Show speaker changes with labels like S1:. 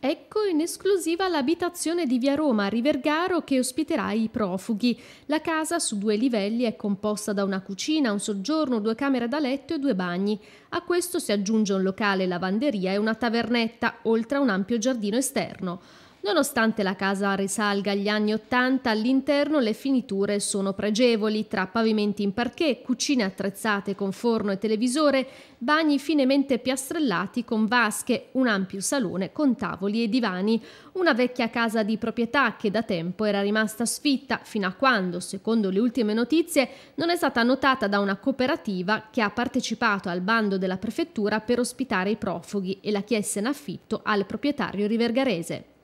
S1: Ecco in esclusiva l'abitazione di Via Roma a Rivergaro che ospiterà i profughi. La casa su due livelli è composta da una cucina, un soggiorno, due camere da letto e due bagni. A questo si aggiunge un locale lavanderia e una tavernetta, oltre a un ampio giardino esterno. Nonostante la casa risalga agli anni Ottanta, all'interno le finiture sono pregevoli, tra pavimenti in parquet, cucine attrezzate con forno e televisore, bagni finemente piastrellati con vasche, un ampio salone con tavoli e divani, una vecchia casa di proprietà che da tempo era rimasta sfitta fino a quando, secondo le ultime notizie, non è stata notata da una cooperativa che ha partecipato al bando della prefettura per ospitare i profughi e la chiese in affitto al proprietario rivergarese.